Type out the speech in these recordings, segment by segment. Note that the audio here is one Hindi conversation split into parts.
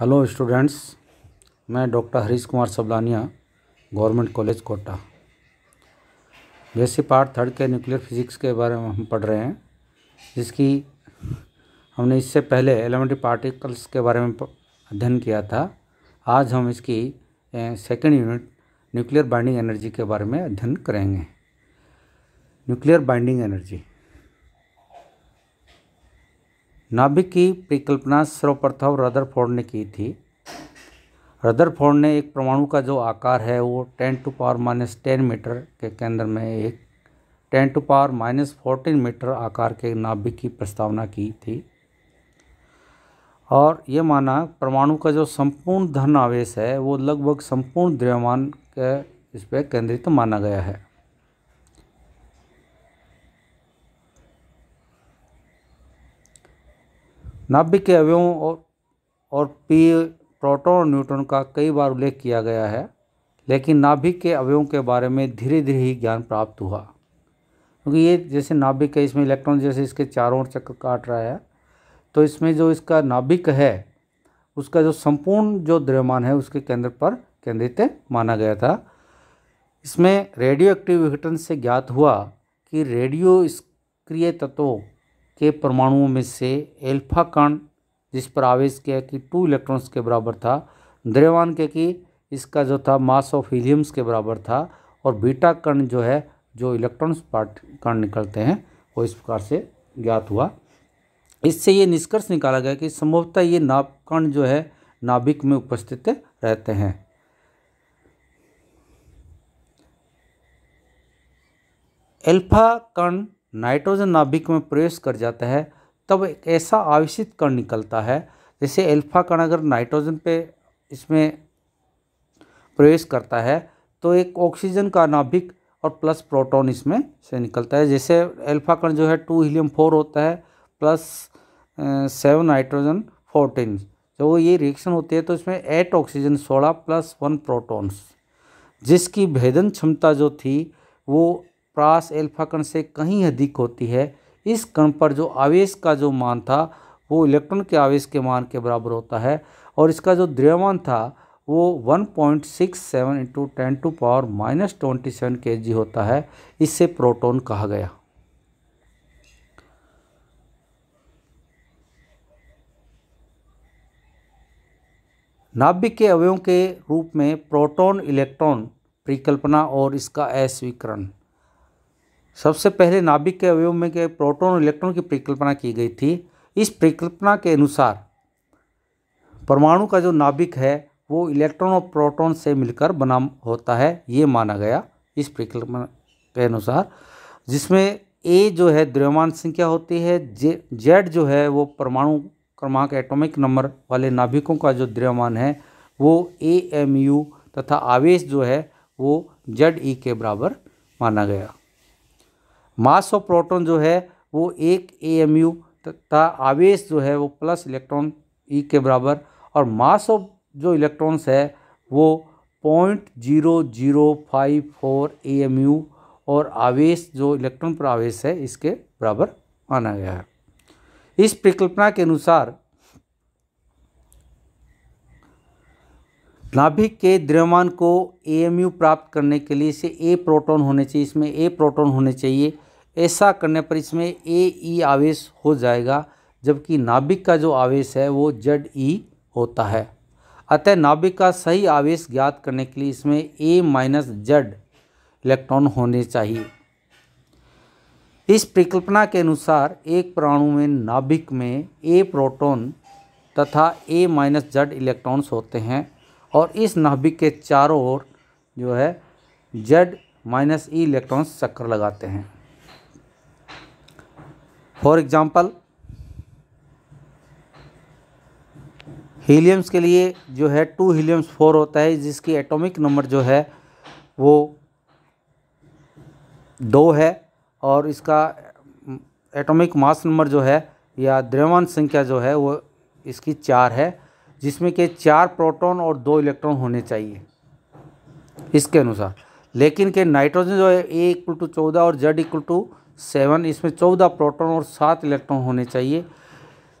हेलो स्टूडेंट्स मैं doctor Harish Kumar Sablania government college Kota basic part third के न्यूक्लियर फिजिक्स के बारे में हम पढ़ रहे हैं जिसकी हमने इससे पहले एलिमेंट्री पार्टिकल्स के बारे में अध्ययन किया था आज हम इसकी second unit nuclear binding energy के बारे में अध्ययन करेंगे न्यूक्लियर बाइंडिंग एनर्जी नाभिक की परिकल्पना सर्वप्रथम रदरफोर्ड ने की थी रदरफोर्ड ने एक परमाणु का जो आकार है वो ten to power minus ten metre के केंद्र में एक ten to power minus fourteen metre आकार के नाभिक की प्रस्तावना की थी और ये माना परमाणु का जो संपूर्ण धन आवेश है वो लगभग संपूर्ण द्रव्यमान के इस पर केंद्रित तो माना गया है नाभिक के अवयवों और और पी प्रोटॉन और न्यूट्रॉन का कई बार उल्लेख किया गया है लेकिन नाभिक के अवयवों के बारे में धीरे धीरे ही ज्ञान प्राप्त हुआ क्योंकि ये जैसे नाभिक है इसमें इलेक्ट्रॉन जैसे इसके चारों ओर चक्कर काट रहा है तो इसमें जो इसका नाभिक है उसका जो संपूर्ण जो द्रव्यमान है उसके केंद्र पर केंद्रित माना गया था इसमें रेडियो एक्टिव विघटन से ज्ञात हुआ कि रेडियो इसक्रिय तत्वों के परमाणुओं में से एल्फा कण जिस पर आवेश किया कि टू इलेक्ट्रॉन्स के बराबर था द्रव्यमान क्या कि इसका जो था मास ऑफ हीलियम्स के बराबर था और बीटा कण जो है जो इलेक्ट्रॉन्स पार्ट कण निकलते हैं वो इस प्रकार से ज्ञात हुआ इससे ये निष्कर्ष निकाला गया कि संभवतः ये नाभ कण जो है नाभिक में उपस्थित रहते हैं एल्फा कण नाइट्रोजन नाभिक में प्रवेश कर जाता है तब एक ऐसा आवेशित कण निकलता है जैसे अल्फा कण अगर नाइट्रोजन पे इसमें प्रवेश करता है तो एक ऑक्सीजन का नाभिक और प्लस प्रोटॉन इसमें से निकलता है जैसे अल्फा कण जो है टू हीलियम फोर होता है प्लस सेवन नाइट्रोजन फोर्टीन तो वो ये रिएक्शन होती है तो इसमें एट ऑक्सीजन सोलह प्लस वन प्रोटॉन्स जिसकी भेदन क्षमता जो थी वो प्रास एल्फा कण से कहीं अधिक होती है इस कण पर जो आवेश का जो मान था वो इलेक्ट्रॉन के आवेश के मान के बराबर होता है और इसका जो द्रव्यमान था वो 1.67 point six seven into ten to power minus twenty seven K G होता है इससे प्रोटोन कहा गया नाभिक के अवयों के रूप में प्रोटॉन इलेक्ट्रॉन परिकल्पना और इसका अस्वीकरण सबसे पहले नाभिक के अवयव में के प्रोटॉन और इलेक्ट्रॉन की परिकल्पना की गई थी इस परिकल्पना के अनुसार परमाणु का जो नाभिक है वो इलेक्ट्रॉन और प्रोटॉन से मिलकर बना होता है ये माना गया इस परिकल्पना के अनुसार जिसमें ए जो है द्रव्यमान संख्या होती है जे जेड जो है वो परमाणु क्रमांक एटॉमिक नंबर वाले नाभिकों का जो द्रव्यमान है वो ए एम यू तथा आवेश जो है वो जेड ई e के बराबर माना गया मास ऑफ प्रोटॉन जो है वो एक ए एम यू तथा आवेश जो है वो प्लस इलेक्ट्रॉन ई e के बराबर और मास ऑफ जो इलेक्ट्रॉन्स है वो point zero zero five four A M U और आवेश जो इलेक्ट्रॉन पर आवेश है इसके बराबर माना गया है इस परिकल्पना के अनुसार नाभिक के द्रव्यमान को ए प्राप्त करने के लिए इसे ए प्रोटॉन होने चाहिए इसमें ए प्रोटॉन होने चाहिए ऐसा करने पर इसमें ए ई e आवेश हो जाएगा जबकि नाभिक का जो आवेश है वो जड ई e होता है अतः नाभिक का सही आवेश ज्ञात करने के लिए इसमें ए माइनस जड इलेक्ट्रॉन होने चाहिए इस परिकल्पना के अनुसार एक प्राणु में नाभिक में ए प्रोटॉन तथा ए माइनस जड इलेक्ट्रॉन्स होते हैं और इस नाभिक के चारों ओर जो है जड माइनस ई इलेक्ट्रॉन्स चक्कर लगाते हैं फॉर एग्ज़ाम्पल हीलियम्स के लिए जो है टू हीलियम्स फोर होता है जिसकी एटॉमिक नंबर जो है वो दो है और इसका एटॉमिक मास नंबर जो है या द्रव्यमान संख्या जो है वो इसकी चार है जिसमें के चार प्रोटॉन और दो इलेक्ट्रॉन होने चाहिए इसके अनुसार लेकिन के नाइट्रोजन जो है ए इक्वल टू चौदह और जेड इक्वल टू सेवन इसमें चौदह प्रोटॉन और सात इलेक्ट्रॉन होने चाहिए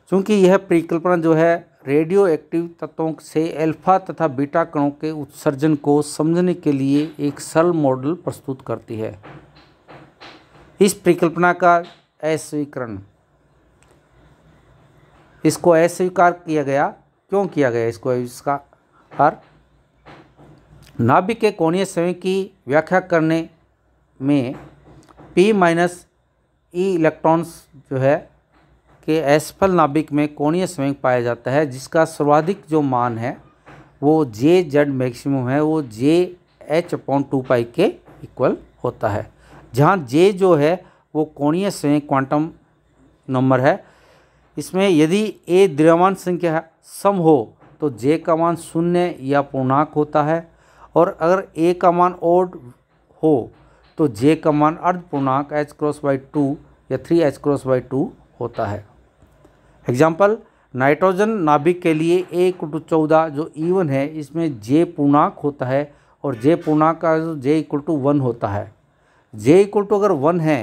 क्योंकि यह परिकल्पना जो है रेडियो एक्टिव तत्वों से अल्फा तथा बीटा कणों के उत्सर्जन को समझने के लिए एक सरल मॉडल प्रस्तुत करती है इस परिकल्पना का अस्वीकरण इसको अस्वीकार किया गया क्यों किया गया इसको हर नाभिक के कोणीय समय की व्याख्या करने में पी माइनस ई इलेक्ट्रॉन्स जो है के एसफल नाभिक में कोणीय स्वयं पाया जाता है जिसका सर्वाधिक जो मान है वो जे जेड मैक्सिमम है वो J H upon two pi के इक्वल होता है जहाँ जे जो है वो कोणीय स्वयं क्वांटम नंबर है इसमें यदि ए द्रव्यमान संख्या सम हो तो जे का मान शून्य या पूर्णांक होता है और अगर ए का मान ओड हो तो जे का मान अर्धपूर्णांक एच क्रॉस बाई टू या three H cross by two होता है एग्जाम्पल नाइट्रोजन नाभिक के लिए ए टू चौदह जो ईवन है इसमें जे पूर्णांक होता है और जे पूर्णांक का जो जे इक्वल टू वन होता है जे इक्वल टू अगर वन है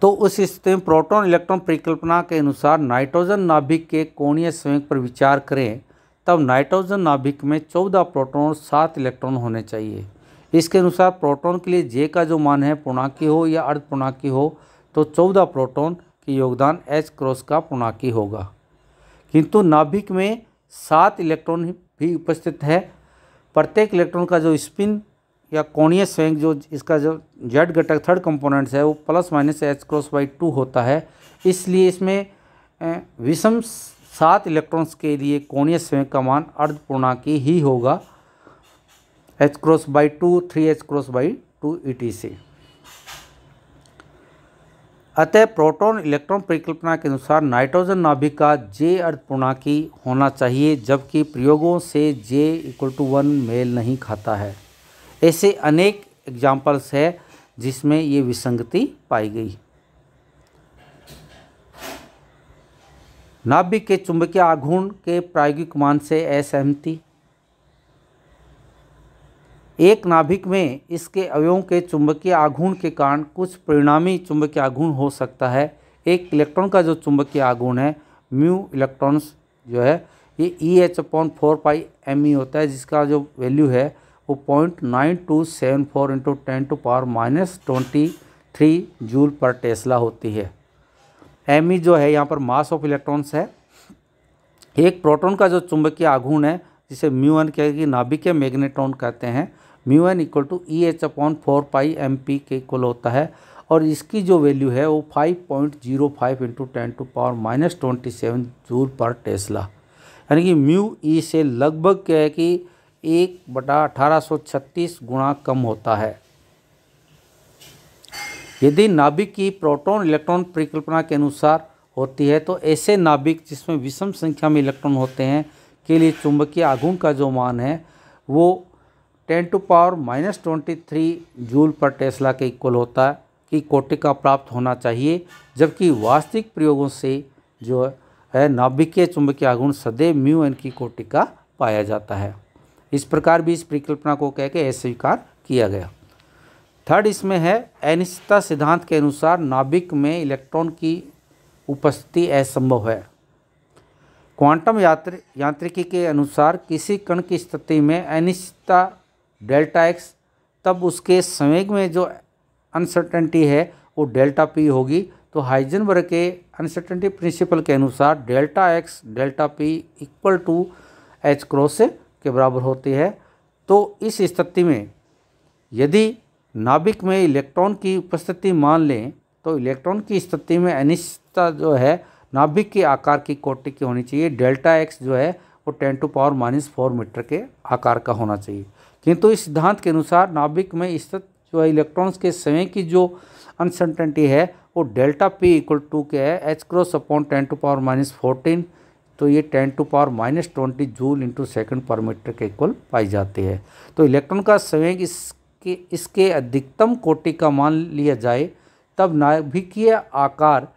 तो उस स्थिति में प्रोटॉन इलेक्ट्रॉन परिकल्पना के अनुसार नाइट्रोजन नाभिक के कोणीय स्वयं पर विचार करें तब नाइट्रोजन नाभिक में चौदह प्रोटॉन और सात इलेक्ट्रॉन होने चाहिए इसके अनुसार प्रोटॉन के लिए जे का जो मान है पूर्णाकी हो या अर्ध हो तो चौदह प्रोटॉन की योगदान एच क्रॉस का पूर्णांकी होगा किंतु नाभिक में सात इलेक्ट्रॉन भी उपस्थित है प्रत्येक इलेक्ट्रॉन का जो स्पिन या कोणीय स्वयं जो इसका जो जेड घटक थर्ड कंपोनेंट्स है वो plus minus H cross by two होता है इसलिए इसमें विषम सात इलेक्ट्रॉन्स के लिए कोणीय स्वयं का मान अर्धपूर्णाकी ही होगा H cross by two three H cross by two E C अतः प्रोटॉन इलेक्ट्रॉन परिकल्पना के अनुसार नाइट्रोजन नाभिका जे अर्धपूर्णाकी होना चाहिए जबकि प्रयोगों से जे इक्वल टू वन मेल नहीं खाता है ऐसे अनेक एग्जाम्पल्स है जिसमें ये विसंगति पाई गई नाभिक के चुंबकीय आघूर्ण के प्रायोगिक मान से असहमति एक नाभिक में इसके अवयवों के चुंबकीय आघूर्ण के कारण कुछ परिणामी चुंबकीय आघूर्ण हो सकता है एक इलेक्ट्रॉन का जो चुंबकीय आघूर्ण है म्यू इलेक्ट्रॉन्स जो है ये E H upon four pi M E होता है जिसका जो वैल्यू है वो point nine two seven four into ten to power minus twenty three joule पर टेस्ला होती है एम ई e जो है यहाँ पर मास ऑफ इलेक्ट्रॉन्स है एक प्रोटॉन का जो चुंबकीय आघूर्ण है जिसे म्यू एन कह नाभिकीय मैग्नेट्रॉन कहते हैं mu N equal to E H upon four pi M P के इक्वल होता है और इसकी जो वैल्यू है वो five point zero five into ten to power minus twenty seven joule पर टेस्ला यानी कि म्यू ई से लगभग क्या है कि एक बटा अठारह सौ छत्तीस गुणा कम होता है यदि नाभिक की प्रोटॉन इलेक्ट्रॉन परिकल्पना के अनुसार होती है तो ऐसे नाभिक जिसमें विषम संख्या में इलेक्ट्रॉन होते हैं के लिए चुंबकीय आघूर्ण का जो मान है वो ten to power minus twenty three joule पर टेस्ला के इक्वल होता है कि कोटि का प्राप्त होना चाहिए जबकि वास्तविक प्रयोगों से जो है नाभिकीय चुंबकीय आघूर्ण सदैव म्यू एन की कोटि का पाया जाता है इस प्रकार भी इस परिकल्पना को कह के अस्वीकार किया गया थर्ड इसमें है अनिश्चितता सिद्धांत के अनुसार नाभिक में इलेक्ट्रॉन की उपस्थिति असंभव है क्वांटम यात्र यांत्रिकी के अनुसार किसी कण की स्थिति में अनिश्चितता डेल्टा एक्स तब उसके संवेग में जो अनसर्टेंटी है वो डेल्टा पी होगी तो हाइजनबर्ग के अनसर्टेंटी प्रिंसिपल के अनुसार delta X delta P equal to H cross के बराबर होती है तो इस स्थिति में यदि नाभिक में इलेक्ट्रॉन की उपस्थिति मान लें तो इलेक्ट्रॉन की स्थिति में अनिश्चितता जो है नाभिक के आकार की कोटि की होनी चाहिए डेल्टा एक्स जो है वो ten to power minus four metre के आकार का होना चाहिए किंतु इस सिद्धांत के अनुसार नाभिक में स्थित जो है इलेक्ट्रॉन्स के समय की जो अनसर्टेंटी है वो डेल्टा पी इक्वल टू के है H cross upon ten to power minus fourteen तो ये ten to power minus twenty joule into second पर मीटर के इक्वल पाई जाती है तो इलेक्ट्रॉन का समय इसके इसके अधिकतम कोटि का मान लिया जाए तब नाभिकीय आकार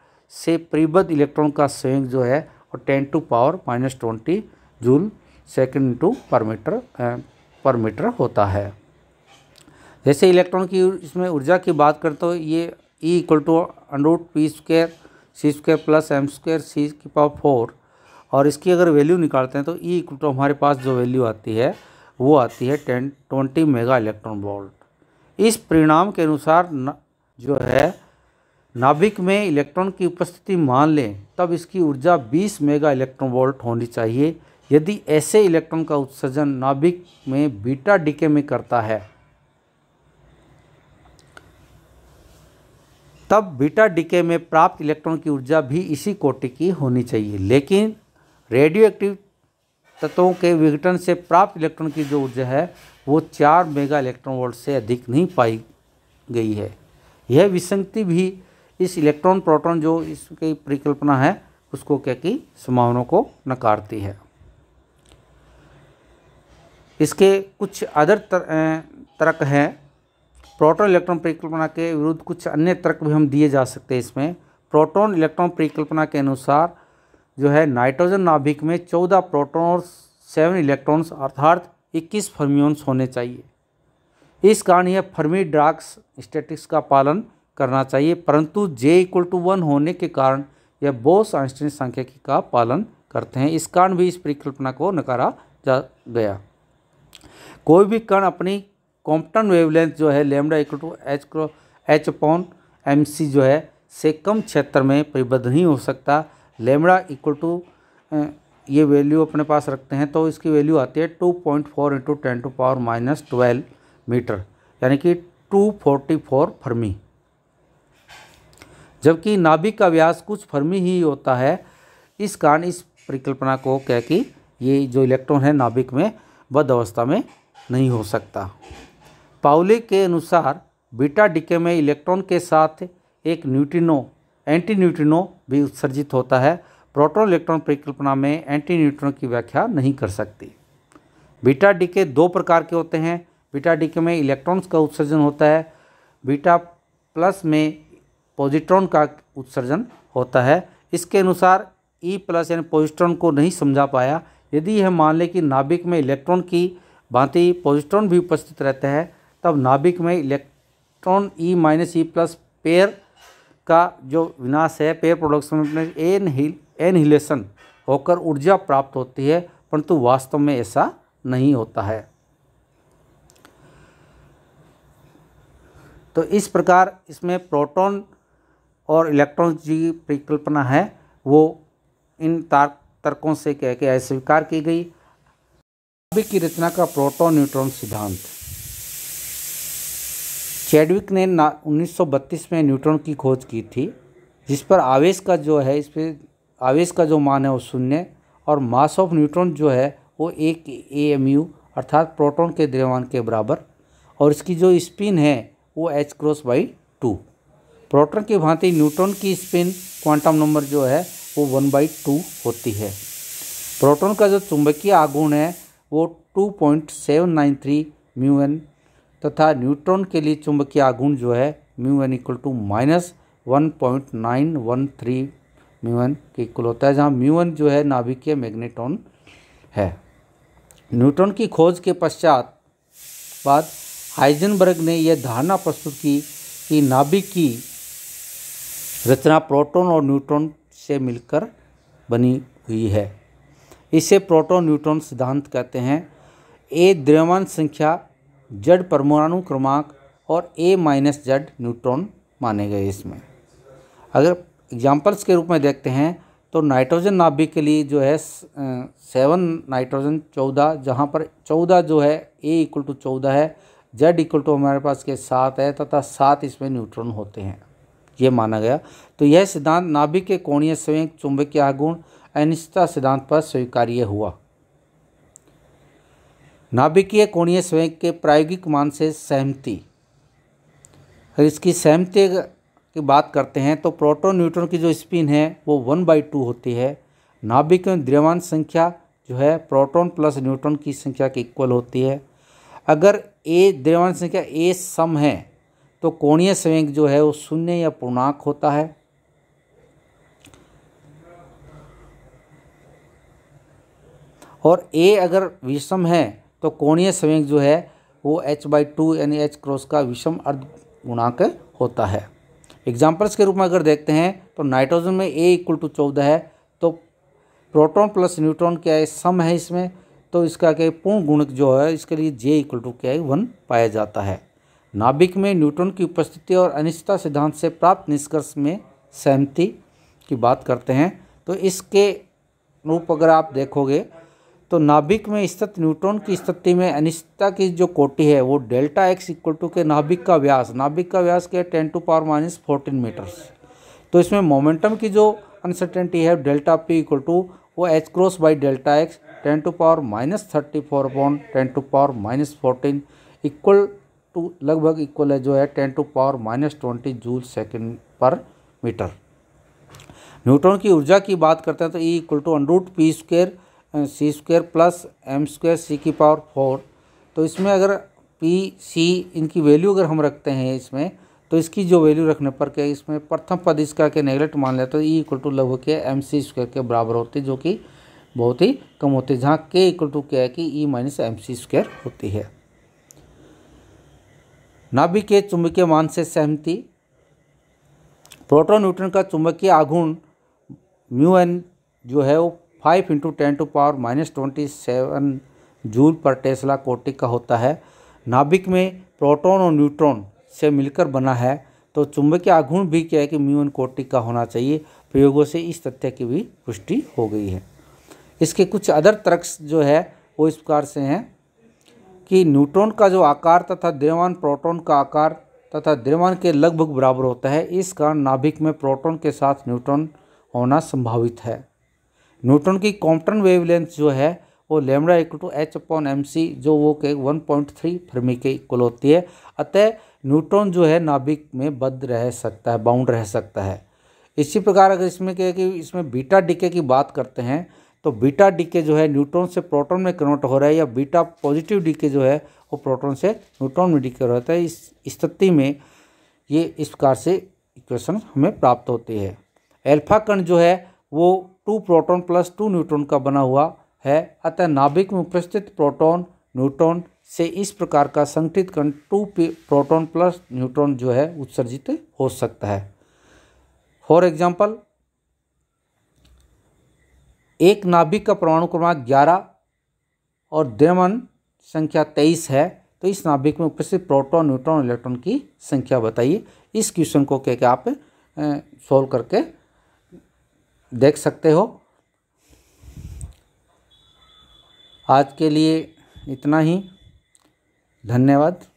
से परिबद्ध इलेक्ट्रॉन का स्वयं जो है और ten to power minus twenty joule second into पर मीटर पर मीटर होता है जैसे इलेक्ट्रॉन की इसमें ऊर्जा की बात करते हो ये E equal to under root P square C square plus M square C की पावर फोर और इसकी अगर वैल्यू निकालते हैं तो ई इक्वल टू हमारे पास जो वैल्यू आती है वो आती है ten twenty mega electron volt इस परिणाम के अनुसार न, जो है नाभिक में इलेक्ट्रॉन की उपस्थिति मान लें तब इसकी ऊर्जा बीस मेगा इलेक्ट्रॉन वोल्ट होनी चाहिए यदि ऐसे इलेक्ट्रॉन का उत्सर्जन नाभिक में बीटा डीके में करता है तब बीटा डीके में प्राप्त इलेक्ट्रॉन की ऊर्जा भी इसी कोटि की होनी चाहिए लेकिन रेडियो एक्टिव तत्वों के विघटन से प्राप्त इलेक्ट्रॉन की जो ऊर्जा है वो चार मेगा इलेक्ट्रॉन वोल्ट से अधिक नहीं पाई गई है यह विसंगति भी इस इलेक्ट्रॉन प्रोटॉन जो इसकी परिकल्पना है उसको क्या की संभावनाओं को नकारती है इसके कुछ अदर तर्क हैं प्रोटॉन इलेक्ट्रॉन परिकल्पना के विरुद्ध कुछ अन्य तर्क भी हम दिए जा सकते हैं इसमें प्रोटॉन इलेक्ट्रॉन परिकल्पना के अनुसार जो है नाइट्रोजन नाभिक में चौदह प्रोटोन और सेवन इलेक्ट्रॉन्स अर्थात इक्कीस फर्मियोन्स होने चाहिए इस कारण यह फर्मी ड्राग्स स्टेटिक्स का पालन करना चाहिए परंतु जे इक्वल टू वन होने के कारण यह बोस आइंस्टीन संख्या का पालन करते हैं इस कारण भी इस परिकल्पना को नकारा जा गया कोई भी कण अपनी कॉम्पटन वेवलेंथ जो है lambda equal to H cross H upon M C जो है से कम क्षेत्र में परिबद्ध नहीं हो सकता लेमड़ा इक्व टू ये वैल्यू अपने पास रखते हैं तो इसकी वैल्यू आती है two point four into ten to power minus twelve metre यानी कि टू फोर्टी फोर फर्मी जबकि नाभिक का व्यास कुछ फर्मी ही होता है इस कारण इस परिकल्पना को कह कि ये जो इलेक्ट्रॉन है नाभिक में बद अवस्था में नहीं हो सकता पाउले के अनुसार बीटा डीके में इलेक्ट्रॉन के साथ एक न्यूट्रिनो एंटी न्यूट्रिनो भी उत्सर्जित होता है प्रोटॉन इलेक्ट्रॉन परिकल्पना में एंटी न्यूट्रॉन की व्याख्या नहीं कर सकती बीटा डीके दो प्रकार के होते हैं बीटा डीके में इलेक्ट्रॉन्स का उत्सर्जन होता है बीटा प्लस में पॉजिट्रॉन का उत्सर्जन होता है इसके अनुसार ई e प्लस यानी पॉजिट्रॉन को नहीं समझा पाया यदि यह मान लें कि नाभिक में इलेक्ट्रॉन की भांति पॉजिट्रॉन भी उपस्थित रहते हैं तब नाभिक में electron E minus E plus pair का जो विनाश है पेयर प्रोडक्शन में एन हिल एनहिलेशन होकर ऊर्जा प्राप्त होती है परंतु वास्तव में ऐसा नहीं होता है तो इस प्रकार इसमें प्रोटॉन और इलेक्ट्रॉन की परिकल्पना है वो इन तार्क तर्कों से कह के अस्वीकार की गई अभी की रचना का प्रोटो न्यूट्रॉन सिद्धांत चैडविक ने उन्नीस में न्यूट्रॉन की खोज की थी जिस पर आवेश का जो है इस पर आवेश का जो मान है वो शून्य और मास ऑफ न्यूट्रॉन जो है वो एक ए एम यू अर्थात प्रोटोन के द्रव्यमान के बराबर और इसकी जो स्पिन है वो H cross by two proton की भांति न्यूट्रॉन की स्पिन क्वांटम नंबर जो है वो वन बाई टू होती है प्रोटॉन का जो चुंबकीय आगुण है वो two point seven nine three mu N तथा न्यूट्रॉन के लिए चुंबकीय आगुण जो है mu N equal to minus one point nine one three mu N के इक्वल होता है जहाँ म्यू एन जो है नाभिकीय मैग्नेटॉन है न्यूट्रॉन की खोज के पश्चात बाद हाइजनबर्ग ने यह धारणा प्रस्तुत की कि नाभिक की रचना प्रोटॉन और न्यूट्रॉन से मिलकर बनी हुई है इसे प्रोटोन न्यूट्रॉन सिद्धांत कहते हैं ए द्रव्यमान संख्या जड परमाणु क्रमांक और ए माइनस जड न्यूट्रॉन माने गए इसमें अगर एग्जाम्पल्स के रूप में देखते हैं तो नाइट्रोजन नाभिक के लिए जो है सेवन नाइट्रोजन चौदह जहाँ पर चौदह जो है ए इक्वल टू चौदह है जेड इक्वल टू हमारे पास के सात है तथा सात इसमें न्यूट्रॉन होते हैं ये माना गया तो यह सिद्धांत नाभिक के कोणीय स्वयं चुंबकीय आगुण अनिश्चितता सिद्धांत पर स्वीकार्य हुआ नाभिकीय कोणीय स्वयं के प्रायोगिक मान से सहमति अगर इसकी सहमति की बात करते हैं तो प्रोटॉन न्यूट्रॉन की जो स्पिन है वो वन बाई टू होती है नाभिक में द्रव्यमान संख्या जो है प्रोटॉन प्लस न्यूट्रॉन की संख्या के इक्वल होती है अगर ए द्रव्यमान संख्या ए सम है तो कोणीय संवेग जो है वो शून्य या पूर्णांक होता है और ए अगर विषम है तो कोणीय संवेग जो है वो एच बाई टू यानी एच क्रॉस का विषम अर्ध गुणांक होता है एग्जाम्पल्स के रूप में अगर देखते हैं तो नाइट्रोजन में ए इक्वल टू चौदह है तो प्रोटॉन प्लस न्यूट्रॉन क्या है सम है इसमें तो इसका क्या पूर्ण गुणक जो है इसके लिए जे इक्वल टू क्या है वन पाया जाता है नाभिक में न्यूट्रॉन की उपस्थिति और अनिश्चितता सिद्धांत से प्राप्त निष्कर्ष में सहमति की बात करते हैं तो इसके रूप अगर आप देखोगे तो नाभिक में स्थित न्यूट्रॉन की स्थिति में अनिश्चितता की जो कोटि है वो डेल्टा एक्स इक्वल टू के नाभिक का व्यास नाभिक का व्यास क्या है ten to power minus fourteen metres तो इसमें मोमेंटम की जो अनसर्टेनिटी है डेल्टा पी इक्वल टू वो H cross by delta X ten to power minus thirty four upon ten to power minus fourteen equal to लगभग इक्वल है जो है ten to power minus twenty joule second पर मीटर न्यूट्रॉन की ऊर्जा की बात करते हैं तो E equal to under root P square C square plus M square C की पावर फोर तो इसमें अगर पी सी इनकी वैल्यू अगर हम रखते हैं इसमें तो इसकी जो वैल्यू रखने पर क्या इसमें प्रथम पद इसका के नेगलेक्ट मान लेते तो ई इक्वल टू लगभग के एम सी स्क्वेयर के बराबर होती जो कि बहुत ही कम होती है जहाँ के इक्वल टू क्या है कि E minus M C square होती है नाभिक के चुंबकीय मान से सहमति प्रोटोन न्यूट्रॉन का चुंबकीय आघूर्ण म्यू एन जो है वो five into ten to power minus twenty seven joule पर टेस्ला कोटिक का होता है नाभिक में प्रोटॉन और न्यूट्रॉन से मिलकर बना है तो चुंबकीय आघूर्ण भी क्या है कि म्यू एन कोटिक का होना चाहिए प्रयोगों से इस तथ्य की भी पुष्टि हो गई है इसके कुछ अदर तर्क जो है वो इस प्रकार से हैं कि न्यूट्रॉन का जो आकार तथा द्रव्यमान प्रोटॉन का आकार तथा द्रव्यमान के लगभग बराबर होता है इस कारण नाभिक में प्रोटॉन के साथ न्यूट्रॉन होना संभावित है न्यूट्रॉन की कॉम्पटन वेवलेंथ जो है वो lambda equal to H upon M C जो वो के वन पॉइंट थ्री फर्मी के इक्वल होती है अतः न्यूट्रॉन जो है नाभिक में बद रह सकता है बाउंड रह सकता है इसी प्रकार अगर इसमें क्या है कि इसमें बीटा डिके की बात करते हैं तो बीटा डीके जो है न्यूट्रॉन से प्रोटॉन में कन्वर्ट हो रहा है या बीटा पॉजिटिव डीके जो है वो प्रोटॉन से न्यूट्रॉन में डीके रहता है इस स्थिति में ये इस प्रकार से इक्वेशन हमें प्राप्त होती है एल्फा कण जो है वो two proton plus two neutron का बना हुआ है अतः नाभिक में उपस्थित प्रोटॉन न्यूट्रॉन से इस प्रकार का संगठित कण टू प्रोटॉन प्लस न्यूट्रॉन जो है उत्सर्जित हो सकता है फॉर एग्जाम्पल एक नाभिक का परमाणु क्रमांक ग्यारह और द्रव्यमान संख्या तेईस है तो इस नाभिक में उपस्थित प्रोटॉन न्यूट्रॉन इलेक्ट्रॉन की संख्या बताइए इस क्वेश्चन को क्या आप सॉल्व करके देख सकते हो आज के लिए इतना ही धन्यवाद